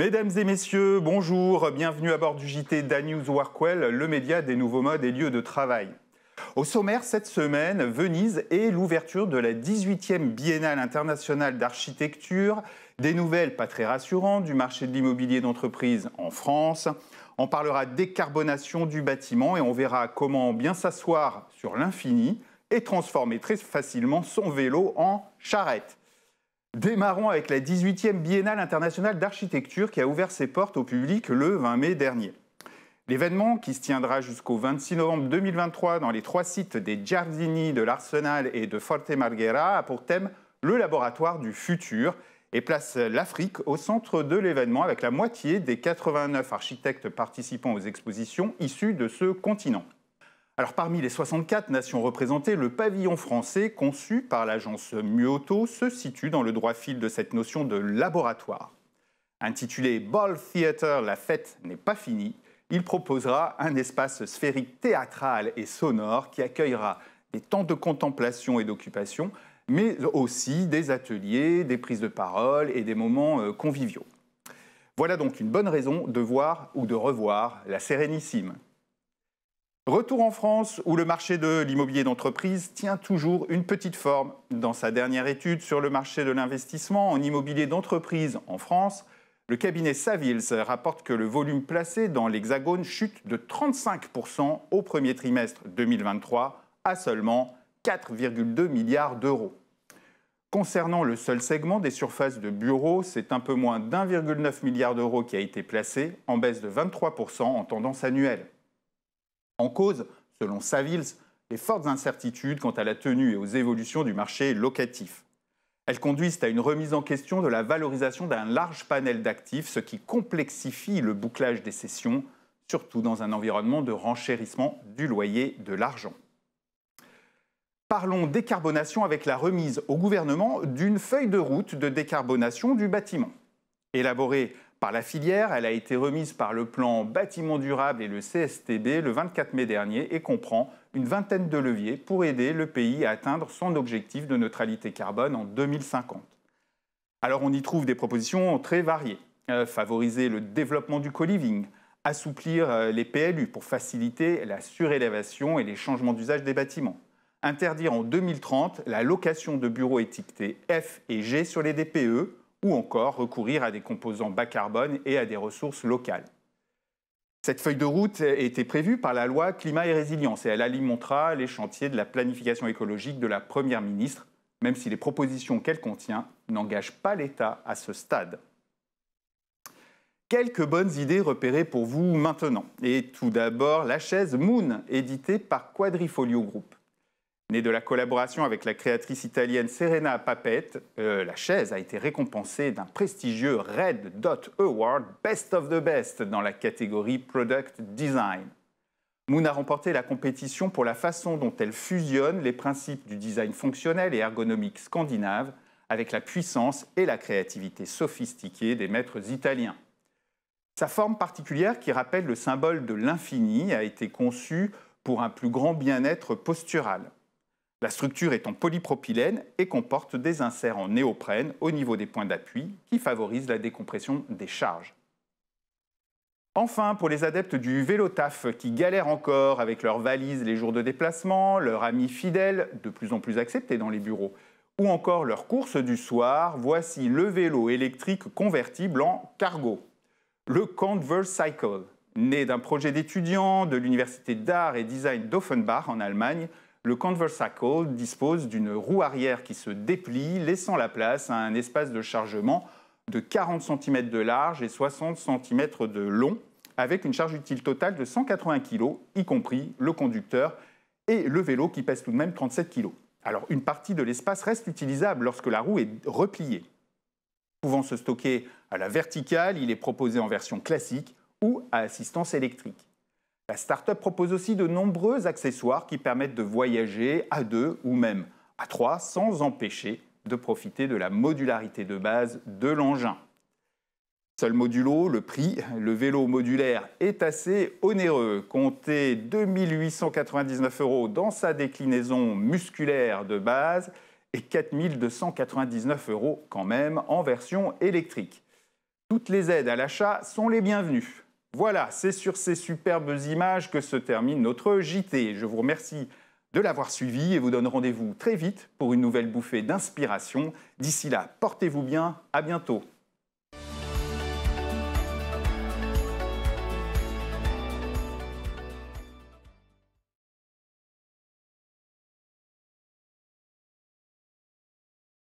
Mesdames et messieurs, bonjour, bienvenue à bord du JT Danews Workwell, le média des nouveaux modes et lieux de travail. Au sommaire cette semaine, Venise est l'ouverture de la 18e Biennale internationale d'architecture, des nouvelles pas très rassurantes du marché de l'immobilier d'entreprise en France. On parlera décarbonation du bâtiment et on verra comment bien s'asseoir sur l'infini et transformer très facilement son vélo en charrette. Démarrons avec la 18e Biennale internationale d'architecture qui a ouvert ses portes au public le 20 mai dernier. L'événement, qui se tiendra jusqu'au 26 novembre 2023 dans les trois sites des Giardini, de l'Arsenal et de Forte Marghera, a pour thème le laboratoire du futur et place l'Afrique au centre de l'événement avec la moitié des 89 architectes participant aux expositions issus de ce continent parmi les 64 nations représentées, le pavillon français conçu par l'agence Muoto se situe dans le droit fil de cette notion de laboratoire. Intitulé Ball Theatre, la fête n'est pas finie, il proposera un espace sphérique théâtral et sonore qui accueillera des temps de contemplation et d'occupation, mais aussi des ateliers, des prises de parole et des moments euh, conviviaux. Voilà donc une bonne raison de voir ou de revoir la Sérénissime. Retour en France, où le marché de l'immobilier d'entreprise tient toujours une petite forme. Dans sa dernière étude sur le marché de l'investissement en immobilier d'entreprise en France, le cabinet Savills rapporte que le volume placé dans l'Hexagone chute de 35% au premier trimestre 2023 à seulement 4,2 milliards d'euros. Concernant le seul segment des surfaces de bureaux, c'est un peu moins d'1,9 milliard d'euros qui a été placé, en baisse de 23% en tendance annuelle. En cause, selon Savills, les fortes incertitudes quant à la tenue et aux évolutions du marché locatif. Elles conduisent à une remise en question de la valorisation d'un large panel d'actifs, ce qui complexifie le bouclage des cessions, surtout dans un environnement de renchérissement du loyer de l'argent. Parlons décarbonation avec la remise au gouvernement d'une feuille de route de décarbonation du bâtiment. Élaborée par la filière. Elle a été remise par le plan bâtiment durable et le CSTB le 24 mai dernier et comprend une vingtaine de leviers pour aider le pays à atteindre son objectif de neutralité carbone en 2050. Alors on y trouve des propositions très variées. Euh, favoriser le développement du co-living, assouplir euh, les PLU pour faciliter la surélévation et les changements d'usage des bâtiments, interdire en 2030 la location de bureaux étiquetés F et G sur les DPE ou encore recourir à des composants bas carbone et à des ressources locales. Cette feuille de route était prévue par la loi Climat et Résilience et elle alimentera les chantiers de la planification écologique de la Première ministre, même si les propositions qu'elle contient n'engagent pas l'État à ce stade. Quelques bonnes idées repérées pour vous maintenant. Et tout d'abord, la chaise Moon, éditée par Quadrifolio Group. Née de la collaboration avec la créatrice italienne Serena Papette, euh, la chaise a été récompensée d'un prestigieux Red Dot Award Best of the Best dans la catégorie Product Design. Moon a remporté la compétition pour la façon dont elle fusionne les principes du design fonctionnel et ergonomique scandinave avec la puissance et la créativité sophistiquée des maîtres italiens. Sa forme particulière, qui rappelle le symbole de l'infini, a été conçue pour un plus grand bien-être postural. La structure est en polypropylène et comporte des inserts en néoprène au niveau des points d'appui qui favorisent la décompression des charges. Enfin, pour les adeptes du vélo-taf qui galèrent encore avec leurs valises les jours de déplacement, leurs amis fidèles, de plus en plus acceptés dans les bureaux, ou encore leurs courses du soir, voici le vélo électrique convertible en cargo, le Converse Cycle. Né d'un projet d'étudiants de l'Université d'art et design d'Offenbach en Allemagne, le Conversacle dispose d'une roue arrière qui se déplie, laissant la place à un espace de chargement de 40 cm de large et 60 cm de long, avec une charge utile totale de 180 kg, y compris le conducteur et le vélo qui pèse tout de même 37 kg. Alors une partie de l'espace reste utilisable lorsque la roue est repliée. Pouvant se stocker à la verticale, il est proposé en version classique ou à assistance électrique. La start-up propose aussi de nombreux accessoires qui permettent de voyager à deux ou même à trois sans empêcher de profiter de la modularité de base de l'engin. Seul modulo, le prix, le vélo modulaire est assez onéreux. Comptez 2899 euros dans sa déclinaison musculaire de base et 4299 euros quand même en version électrique. Toutes les aides à l'achat sont les bienvenues. Voilà, c'est sur ces superbes images que se termine notre JT. Je vous remercie de l'avoir suivi et vous donne rendez-vous très vite pour une nouvelle bouffée d'inspiration. D'ici là, portez-vous bien, à bientôt.